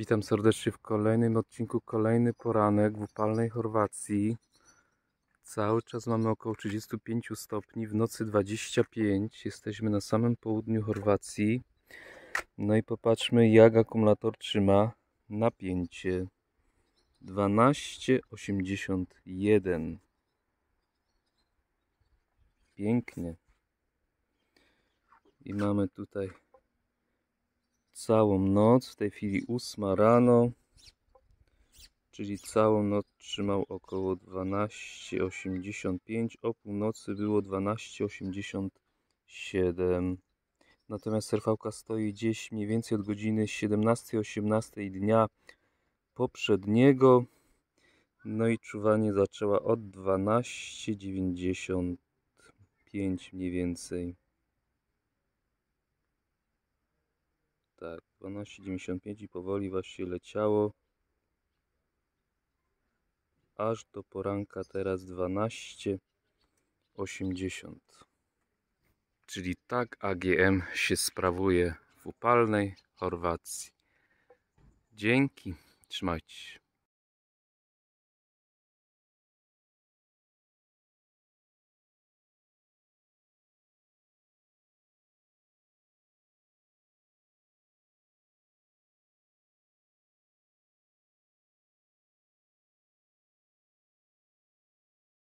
Witam serdecznie w kolejnym odcinku, kolejny poranek w upalnej Chorwacji. Cały czas mamy około 35 stopni, w nocy 25. Jesteśmy na samym południu Chorwacji. No i popatrzmy jak akumulator trzyma napięcie. 12,81. Pięknie. I mamy tutaj całą noc, w tej chwili 8 rano, czyli całą noc trzymał około 12,85, o północy było 12,87. Natomiast serwałka stoi gdzieś mniej więcej od godziny 17-18 dnia poprzedniego. No i czuwanie zaczęła od 12,95 mniej więcej. tak, 12,95 i powoli właśnie leciało aż do poranka teraz 12,80 czyli tak AGM się sprawuje w upalnej Chorwacji dzięki, trzymajcie się